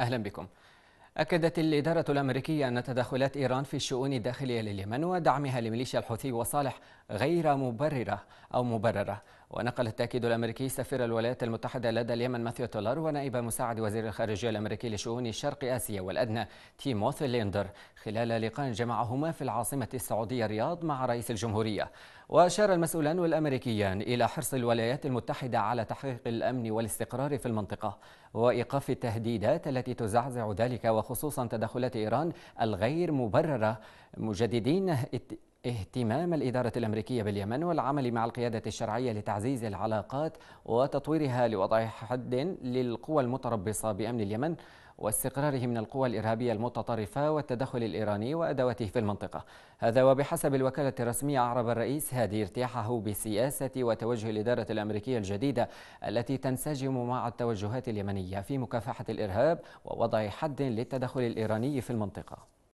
أهلا بكم أكدت الإدارة الأمريكية أن تدخلات إيران في الشؤون الداخلية لليمن ودعمها لميليشيا الحوثي وصالح غير مبررة أو مبررة ونقل التأكيد الأمريكي سفير الولايات المتحدة لدى اليمن ماثيو تولر ونائب مساعد وزير الخارجية الأمريكي لشؤون شرق آسيا والأدنى تيموث ليندر خلال لقاء جمعهما في العاصمة السعودية الرياض مع رئيس الجمهورية وأشار المسؤولان الأمريكيان إلى حرص الولايات المتحدة على تحقيق الأمن والاستقرار في المنطقة وإيقاف التهديدات التي تزعزع ذلك وخصوصا تدخلات إيران الغير مبررة مجددين اهتمام الإدارة الأمريكية باليمن والعمل مع القيادة الشرعية لتعزيز العلاقات وتطويرها لوضع حد للقوى المتربصة بأمن اليمن واستقراره من القوى الإرهابية المتطرفة والتدخل الإيراني وأدواته في المنطقة هذا وبحسب الوكالة الرسمية أعرب الرئيس هادي ارتياحه بسياسة وتوجه الإدارة الأمريكية الجديدة التي تنسجم مع التوجهات اليمنية في مكافحة الإرهاب ووضع حد للتدخل الإيراني في المنطقة